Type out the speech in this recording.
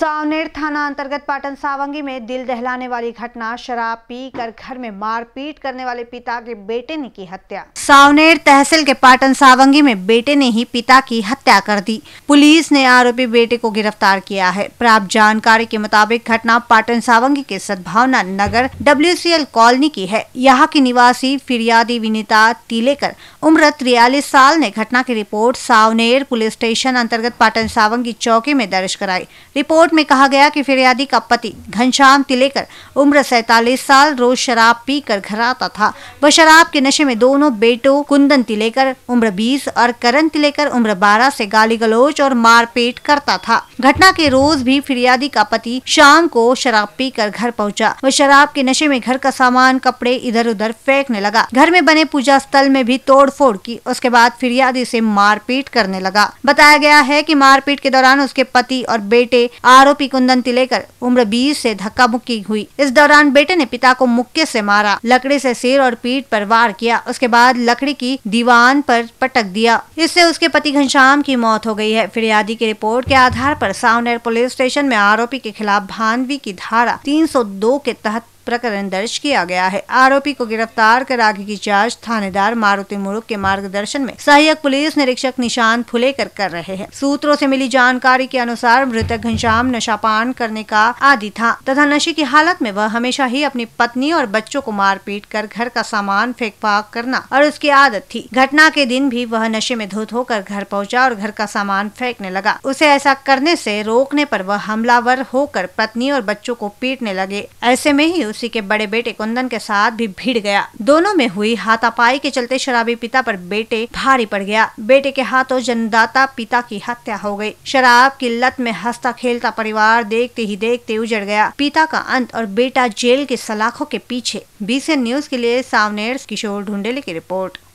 सावनेर थाना अंतर्गत पाटन सावंगी में दिल दहलाने वाली घटना शराब पी कर घर में मारपीट करने वाले पिता के बेटे ने की हत्या सावनेर तहसील के पाटन सावंगी में बेटे ने ही पिता की हत्या कर दी पुलिस ने आरोपी बेटे को गिरफ्तार किया है प्राप्त जानकारी के मुताबिक घटना पाटन सावंगी के सद्भावना नगर डब्ल्यू कॉलोनी की है यहाँ की निवासी फिरियादी विनीता तिलेकर उम्र तिरयालीस साल ने घटना की रिपोर्ट सावनेर पुलिस स्टेशन अंतर्गत पाटन सावंगी चौकी में दर्ज कराई रिपोर्ट रिपोर्ट में कहा गया कि फिरियादी का पति घनश्याम तिलेकर उम्र सैतालीस साल रोज शराब पी कर घर आता था वह शराब के नशे में दोनों बेटों कुंदन तिलेकर उम्र 20 और करण तिलेकर उम्र 12 से गाली गलोच और मारपीट करता था घटना के रोज भी फिरियादी का पति शाम को शराब पी कर घर पहुँचा वह शराब के नशे में घर का सामान कपड़े इधर उधर फेंकने लगा घर में बने पूजा स्थल में भी तोड़फोड़ की उसके बाद फिरियादी से मारपीट करने लगा बताया गया है कि मारपीट के दौरान उसके पति और बेटे आरोपी कुंदन तिलेकर उम्र 20 से धक्का मुक्की हुई इस दौरान बेटे ने पिता को मुक्के से मारा लकड़ी से सिर और पीठ पर वार किया उसके बाद लकड़ी की दीवान पर पटक दिया इससे उसके पति घनश्याम की मौत हो गई है फिरियादी की रिपोर्ट के आधार पर सावनेर पुलिस स्टेशन में आरोपी के खिलाफ भानवी की धारा 302 के तहत प्रकरण दर्ज किया गया है आरोपी को गिरफ्तार कर आगे की जाँच थानेदार मारुति मुरुख के मार्गदर्शन में सहायक पुलिस निरीक्षक निशान फुलेकर कर रहे हैं सूत्रों से मिली जानकारी के अनुसार मृतक घनश्याम नशापान करने का आदि था तथा नशे की हालत में वह हमेशा ही अपनी पत्नी और बच्चों को मारपीट कर घर का सामान फेंक फाक करना और उसकी आदत थी घटना के दिन भी वह नशे में धुत होकर घर पहुंचा और घर का सामान फेंकने लगा उसे ऐसा करने से रोकने पर वह हमलावर होकर पत्नी और बच्चों को पीटने लगे ऐसे में ही उस उसी के बड़े बेटे कुंदन के साथ भी भिड़ गया दोनों में हुई हाथापाई के चलते शराबी पिता पर बेटे भारी पड़ गया बेटे के हाथों जनदाता पिता की हत्या हो गई शराब की लत में हंसता खेलता परिवार देखते ही देखते उजड़ गया पिता का अंत और बेटा जेल के सलाखों के पीछे बीसी न्यूज के लिए सावनेर किशोर ढूंढेले की रिपोर्ट